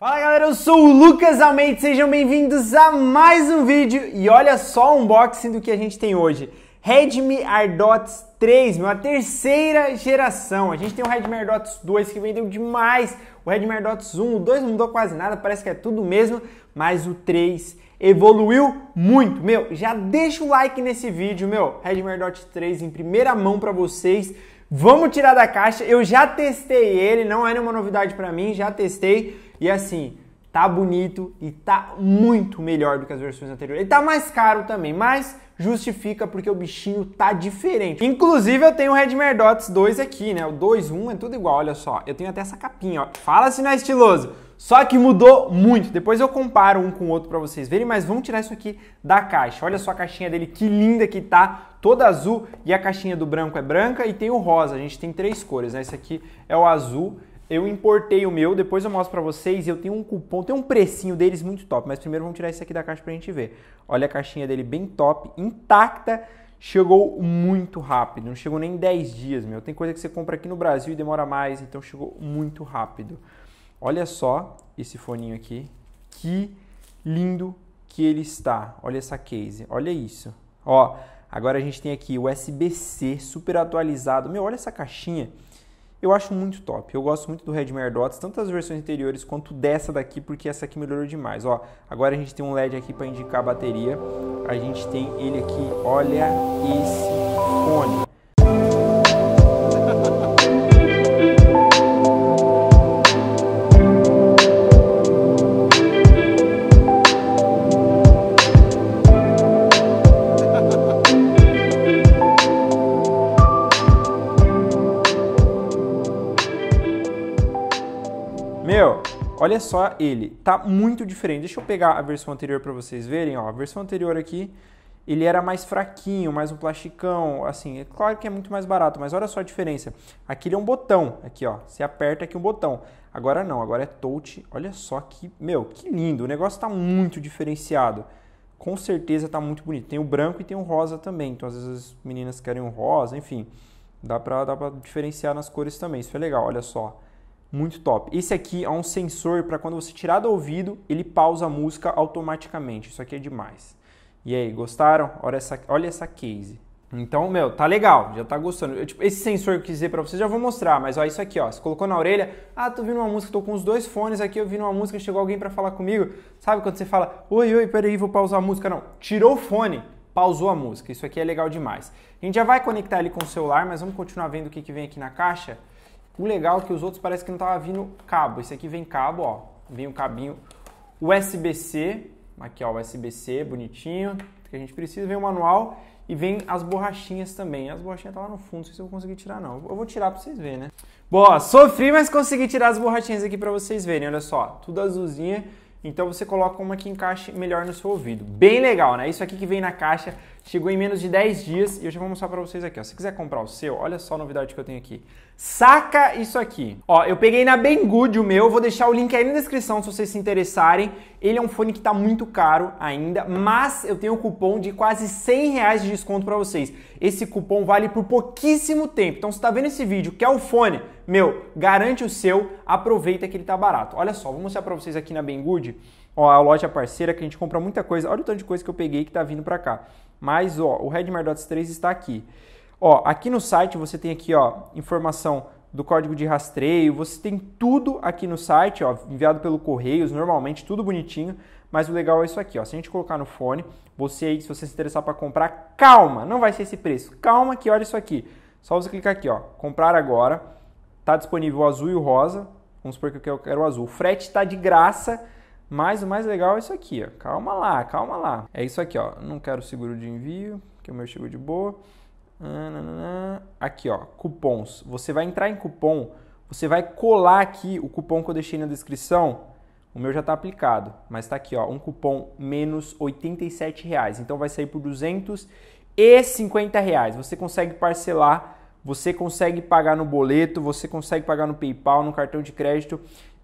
Fala galera, eu sou o Lucas Almeida, sejam bem-vindos a mais um vídeo e olha só o unboxing do que a gente tem hoje. Redmi AirDots 3, meu, a terceira geração. A gente tem o Redmi AirDots 2 que vendeu demais, o Redmi AirDots 1, o 2 não mudou quase nada, parece que é tudo mesmo, mas o 3 evoluiu muito. Meu, já deixa o like nesse vídeo, meu. Redmi AirDots 3 em primeira mão para vocês. Vamos tirar da caixa. Eu já testei ele, não é nenhuma novidade para mim, já testei e assim, tá bonito e tá muito melhor do que as versões anteriores. E tá mais caro também, mas justifica porque o bichinho tá diferente. Inclusive eu tenho o Redmer Dots 2 aqui, né? O 2, 1 é tudo igual, olha só. Eu tenho até essa capinha, ó. Fala se não é estiloso. Só que mudou muito. Depois eu comparo um com o outro para vocês verem, mas vamos tirar isso aqui da caixa. Olha só a caixinha dele, que linda que tá, toda azul. E a caixinha do branco é branca e tem o rosa. A gente tem três cores, né? Esse aqui é o azul eu importei o meu, depois eu mostro para vocês. Eu tenho um cupom, tem um precinho deles muito top, mas primeiro vamos tirar esse aqui da caixa pra gente ver. Olha a caixinha dele bem top, intacta. Chegou muito rápido, não chegou nem 10 dias, meu. Tem coisa que você compra aqui no Brasil e demora mais, então chegou muito rápido. Olha só esse foninho aqui. Que lindo que ele está. Olha essa case, olha isso. Ó, agora a gente tem aqui o USB-C super atualizado. Meu, olha essa caixinha. Eu acho muito top. Eu gosto muito do Redmi Dots, tanto das versões anteriores quanto dessa daqui, porque essa aqui melhorou demais. Ó, agora a gente tem um LED aqui para indicar a bateria. A gente tem ele aqui, olha esse fone. Olha só ele, tá muito diferente. Deixa eu pegar a versão anterior para vocês verem, ó. A versão anterior aqui, ele era mais fraquinho, mais um plasticão, assim, é claro que é muito mais barato, mas olha só a diferença. Aqui ele é um botão, aqui, ó. Você aperta aqui um botão. Agora não, agora é touch. Olha só que, meu, que lindo. O negócio tá muito diferenciado. Com certeza tá muito bonito. Tem o branco e tem o rosa também. Então às vezes as meninas querem um rosa, enfim. Dá pra, dá pra diferenciar nas cores também. Isso é legal, olha só. Muito top. Esse aqui é um sensor para quando você tirar do ouvido, ele pausa a música automaticamente. Isso aqui é demais. E aí, gostaram? Olha essa, olha essa case. Então, meu, tá legal, já tá gostando. Eu, tipo, esse sensor que eu quis dizer pra vocês, já vou mostrar, mas ó, isso aqui, ó. Você colocou na orelha, ah, tô ouvindo uma música, tô com os dois fones aqui, eu ouvindo uma música, chegou alguém para falar comigo. Sabe quando você fala, oi, oi, peraí, vou pausar a música? Não, tirou o fone, pausou a música. Isso aqui é legal demais. A gente já vai conectar ele com o celular, mas vamos continuar vendo o que, que vem aqui na caixa. O legal é que os outros parece que não tava vindo cabo. Esse aqui vem cabo, ó. Vem o um cabinho USB-C. Aqui, ó, USB-C, bonitinho. Que a gente precisa. Vem o manual e vem as borrachinhas também. As borrachinhas tá lá no fundo, não sei se eu vou conseguir tirar não. Eu vou tirar para vocês verem, né? boa sofri, mas consegui tirar as borrachinhas aqui para vocês verem. Olha só, tudo azulzinha. Então você coloca uma que encaixe melhor no seu ouvido. Bem legal, né? Isso aqui que vem na caixa Chegou em menos de 10 dias e eu já vou mostrar para vocês aqui. Ó. Se quiser comprar o seu, olha só a novidade que eu tenho aqui. Saca isso aqui. Ó, eu peguei na Banggood o meu, vou deixar o link aí na descrição se vocês se interessarem. Ele é um fone que está muito caro ainda, mas eu tenho um cupom de quase 100 reais de desconto para vocês. Esse cupom vale por pouquíssimo tempo. Então, se está vendo esse vídeo, quer o fone, meu, garante o seu, aproveita que ele está barato. Olha só, vou mostrar para vocês aqui na Banggood. Ó, a loja parceira que a gente compra muita coisa. Olha o tanto de coisa que eu peguei que está vindo para cá. Mas, ó, o Redmi Dots 3 está aqui. Ó, aqui no site você tem aqui, ó, informação do código de rastreio, você tem tudo aqui no site, ó, enviado pelo Correios, normalmente tudo bonitinho, mas o legal é isso aqui, ó, se a gente colocar no fone, você aí, se você se interessar para comprar, calma, não vai ser esse preço, calma que olha isso aqui, só você clicar aqui, ó, comprar agora, tá disponível o azul e o rosa, vamos supor que eu quero o azul, o frete está de graça, mas o mais legal é isso aqui, ó. Calma lá, calma lá. É isso aqui, ó. Não quero seguro de envio, que o meu chegou de boa. Aqui, ó, cupons. Você vai entrar em cupom, você vai colar aqui o cupom que eu deixei na descrição. O meu já está aplicado, mas está aqui, ó, um cupom menos R$ reais. Então vai sair por R$ reais. Você consegue parcelar, você consegue pagar no boleto, você consegue pagar no PayPal, no cartão de crédito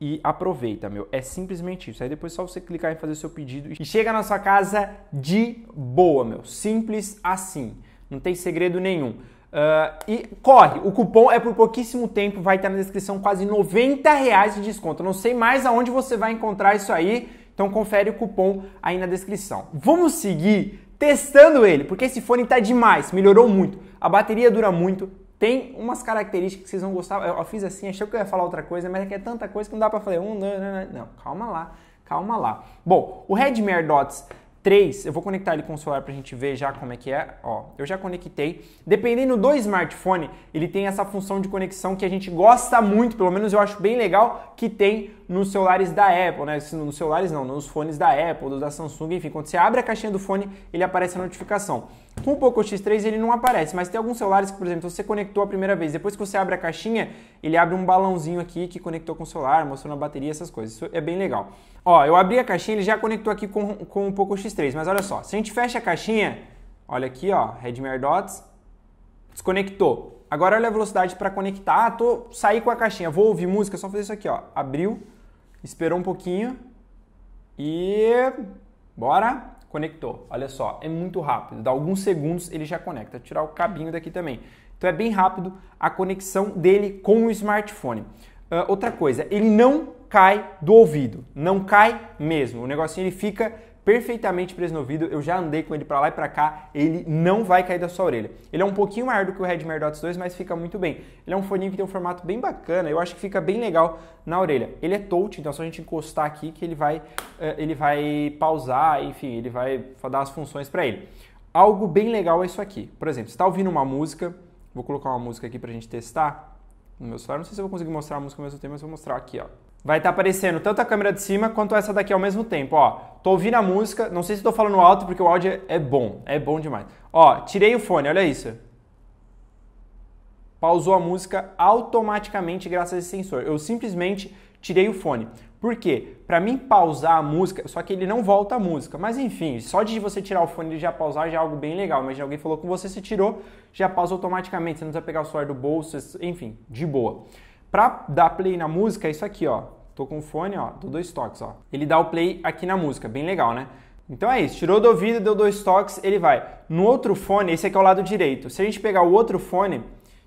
e aproveita, meu. É simplesmente isso. Aí depois é só você clicar em fazer seu pedido e chega na sua casa de boa, meu. Simples assim. Não tem segredo nenhum. Uh, e corre, o cupom é por pouquíssimo tempo, vai estar na descrição quase 90 reais de desconto. Não sei mais aonde você vai encontrar isso aí, então confere o cupom aí na descrição. Vamos seguir testando ele, porque esse fone está demais, melhorou muito. A bateria dura muito, tem umas características que vocês vão gostar. Eu, eu fiz assim, achei que eu ia falar outra coisa, mas é que é tanta coisa que não dá para falar um, não, não, não, calma lá, calma lá. Bom, o Redmi Air Dots 3, eu vou conectar ele com o celular para a gente ver já como é que é. Ó, eu já conectei. Dependendo do smartphone, ele tem essa função de conexão que a gente gosta muito, pelo menos eu acho bem legal, que tem nos celulares da Apple, né? Assim, nos celulares não, nos fones da Apple, dos da Samsung, enfim. Quando você abre a caixinha do fone, ele aparece a notificação. Com o Poco X3 ele não aparece, mas tem alguns celulares que, por exemplo, você conectou a primeira vez, depois que você abre a caixinha, ele abre um balãozinho aqui que conectou com o celular, mostrando a bateria, essas coisas. Isso é bem legal. Ó, eu abri a caixinha, ele já conectou aqui com, com o Poco X3, mas olha só, se a gente fecha a caixinha, olha aqui, ó, Redmi Air Dots, desconectou. Agora olha a velocidade para conectar. Ah, tô, sair com a caixinha, vou ouvir música, só fazer isso aqui, ó. Abriu, esperou um pouquinho e bora Conectou. Olha só, é muito rápido. Dá alguns segundos ele já conecta. Vou tirar o cabinho daqui também. Então é bem rápido a conexão dele com o smartphone. Uh, outra coisa, ele não cai do ouvido, não cai mesmo. O negocinho ele fica perfeitamente preso no ouvido, Eu já andei com ele para lá e para cá, ele não vai cair da sua orelha. Ele é um pouquinho maior do que o Redmi Dots 2, mas fica muito bem. Ele é um fone que tem um formato bem bacana, eu acho que fica bem legal na orelha. Ele é touch, então é só a gente encostar aqui que ele vai, eh, ele vai pausar, enfim, ele vai dar as funções para ele. Algo bem legal é isso aqui. Por exemplo, você está ouvindo uma música, vou colocar uma música aqui para a gente testar no meu celular. Não sei se eu vou conseguir mostrar a música ao mesmo tempo, mas vou mostrar aqui, ó vai estar tá aparecendo tanto a câmera de cima quanto essa daqui ao mesmo tempo. Ó, tô ouvindo a música, não sei se estou falando alto porque o áudio é bom, é bom demais. Ó, tirei o fone, olha isso. Pausou a música automaticamente graças a esse sensor. Eu simplesmente tirei o fone. Por quê? Para mim pausar a música, só que ele não volta a música. Mas enfim, só de você tirar o fone e já pausar já é algo bem legal. Mas alguém falou com você, você tirou, já pausa automaticamente. Você não precisa pegar o celular do bolso, enfim, de boa. Para dar play na música é isso aqui, ó. Tô com fone, ó, dou dois toques, ó. Ele dá o play aqui na música, bem legal, né? Então é isso, tirou do ouvido, deu dois toques, ele vai. No outro fone, esse aqui é o lado direito. Se a gente pegar o outro fone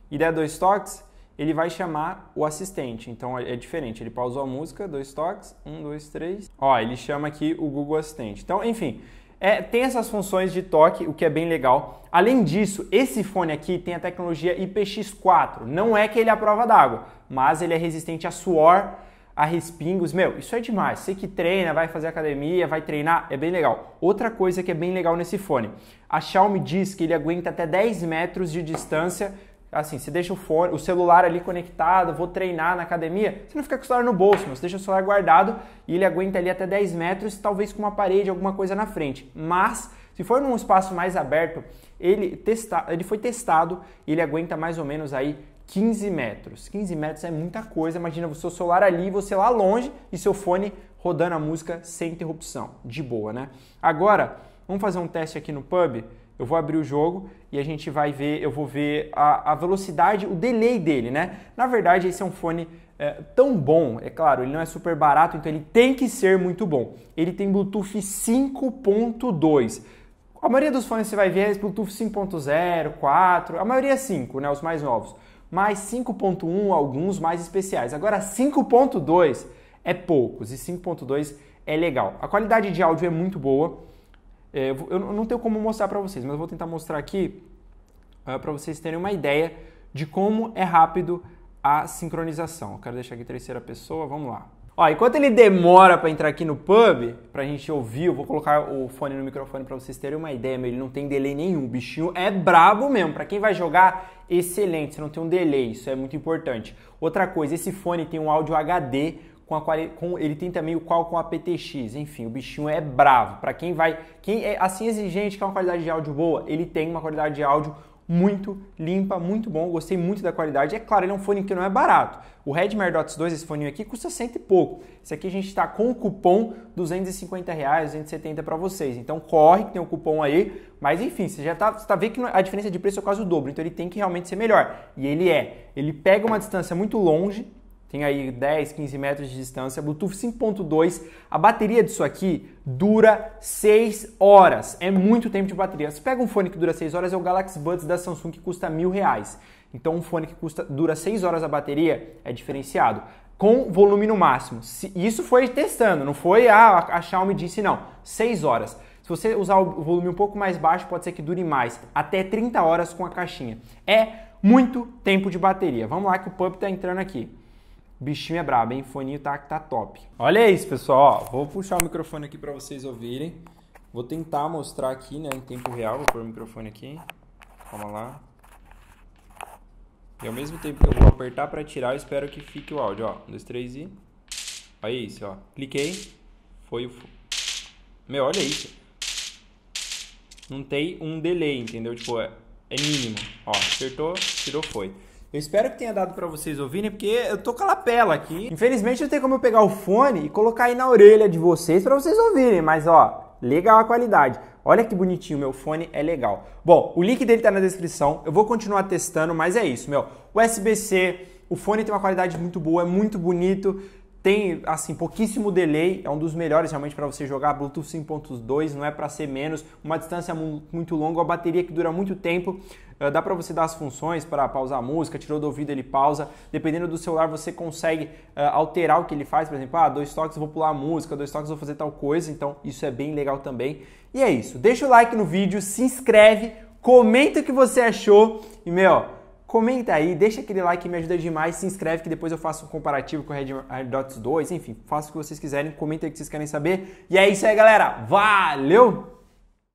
e der dois toques, ele vai chamar o assistente. Então é, é diferente. Ele pausou a música, dois toques, um, dois, três. Ó, ele chama aqui o Google Assistente. Então, enfim, é, tem essas funções de toque, o que é bem legal. Além disso, esse fone aqui tem a tecnologia IPX4. Não é que ele é a prova d'água, mas ele é resistente a suor a respingos. Meu, isso é demais. Você que treina, vai fazer academia, vai treinar, é bem legal. Outra coisa que é bem legal nesse fone, a Xiaomi diz que ele aguenta até 10 metros de distância assim, você deixa o fone, o celular ali conectado, vou treinar na academia, você não fica com o celular no bolso, mas você deixa o celular guardado e ele aguenta ali até 10 metros, talvez com uma parede, alguma coisa na frente. Mas, se for num espaço mais aberto, ele, testa, ele foi testado e ele aguenta mais ou menos aí 15 metros. 15 metros é muita coisa. Imagina o seu celular ali, você lá longe e seu fone rodando a música sem interrupção. De boa, né? Agora, vamos fazer um teste aqui no pub. Eu vou abrir o jogo e a gente vai ver, eu vou ver a, a velocidade, o delay dele, né? Na verdade, esse é um fone é, tão bom, é claro, ele não é super barato, então ele tem que ser muito bom. Ele tem Bluetooth 5.2. A maioria dos fones você vai ver é Bluetooth 5.0, 4, a maioria é 5, né? Os mais novos mais 5.1 alguns mais especiais. Agora 5.2 é poucos e 5.2 é legal. A qualidade de áudio é muito boa. É, eu não tenho como mostrar para vocês, mas eu vou tentar mostrar aqui ah, para vocês terem uma ideia de como é rápido a sincronização. Eu quero deixar aqui terceira pessoa, vamos lá. Ó, enquanto ele demora para entrar aqui no pub, pra gente ouvir, eu vou colocar o fone no microfone para vocês terem uma ideia, meu, ele não tem delay nenhum. O bichinho é brabo mesmo. Para quem vai jogar, excelente, você não tem um delay, isso é muito importante. Outra coisa, esse fone tem um áudio HD com a com, ele tem também o qual com a PTX, enfim, o bichinho é bravo. Para quem vai, quem é assim exigente, que é uma qualidade de áudio boa, ele tem uma qualidade de áudio muito limpa, muito bom, gostei muito da qualidade. É claro, ele é um fone que não é barato. O Redmi Dots 2, esse fone aqui, custa cento e pouco. Esse aqui a gente está com o cupom 250 reais, para vocês. Então corre que tem o cupom aí. Mas enfim, você já está tá vendo que é, a diferença de preço é quase o dobro. Então ele tem que realmente ser melhor. E ele é. Ele pega uma distância muito longe tem aí 10, 15 metros de distância, Bluetooth 5.2. A bateria disso aqui dura 6 horas. É muito tempo de bateria. Se pega um fone que dura 6 horas, é o Galaxy Buds da Samsung que custa mil reais. Então um fone que custa dura 6 horas a bateria é diferenciado. Com volume no máximo. Isso foi testando, não foi ah, a Xiaomi disse não. 6 horas. Se você usar o volume um pouco mais baixo, pode ser que dure mais, até 30 horas com a caixinha. É muito tempo de bateria. Vamos lá que o pub está entrando aqui bichinho é brabo, hein? Foninho tá, tá top. Olha isso, pessoal. Ó, vou puxar o microfone aqui para vocês ouvirem. Vou tentar mostrar aqui, né, em tempo real. Vou pôr o microfone aqui. Calma lá. E ao mesmo tempo que eu vou apertar para tirar, eu espero que fique o áudio, ó. Um, dois, três e... Olha isso, ó. Cliquei. Foi o... Meu, olha isso. Não tem um delay, entendeu? Tipo, é, é mínimo. Ó, apertou, tirou, foi. Eu espero que tenha dado para vocês ouvirem, porque eu tô com a lapela aqui. Infelizmente não tem como eu pegar o fone e colocar aí na orelha de vocês para vocês ouvirem, mas ó, legal a qualidade. Olha que bonitinho, meu fone é legal. Bom, o link dele tá na descrição. Eu vou continuar testando, mas é isso, meu. USB-C, o fone tem uma qualidade muito boa, é muito bonito tem assim pouquíssimo delay, é um dos melhores realmente para você jogar Bluetooth 5.2, não é para ser menos, uma distância muito longa, a bateria que dura muito tempo. Eh, dá para você dar as funções para pausar a música, tirou do ouvido ele pausa. Dependendo do celular você consegue eh, alterar o que ele faz, por exemplo, ah, dois toques vou pular a música, dois toques vou fazer tal coisa, então isso é bem legal também. E é isso. Deixa o like no vídeo, se inscreve, comenta o que você achou e meu Comenta aí, deixa aquele like que me ajuda demais, se inscreve que depois eu faço um comparativo com o Red eh, Dots 2, enfim, faça o que vocês quiserem, comenta aí o que vocês querem saber. E é isso aí, galera. Valeu!